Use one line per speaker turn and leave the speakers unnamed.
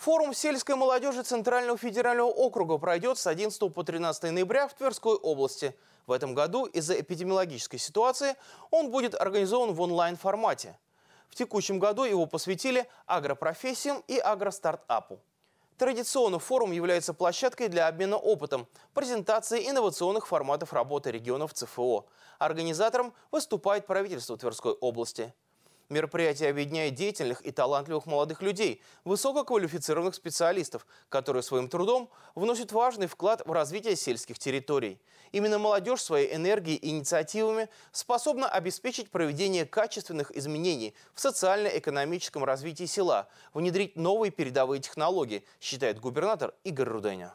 Форум сельской молодежи Центрального федерального округа пройдет с 11 по 13 ноября в Тверской области. В этом году из-за эпидемиологической ситуации он будет организован в онлайн-формате. В текущем году его посвятили агропрофессиям и агростартапу. Традиционно форум является площадкой для обмена опытом, презентации инновационных форматов работы регионов ЦФО. Организатором выступает правительство Тверской области – Мероприятие объединяет деятельных и талантливых молодых людей, высококвалифицированных специалистов, которые своим трудом вносят важный вклад в развитие сельских территорий. Именно молодежь своей энергией и инициативами способна обеспечить проведение качественных изменений в социально-экономическом развитии села, внедрить новые передовые технологии, считает губернатор Игорь Руденя.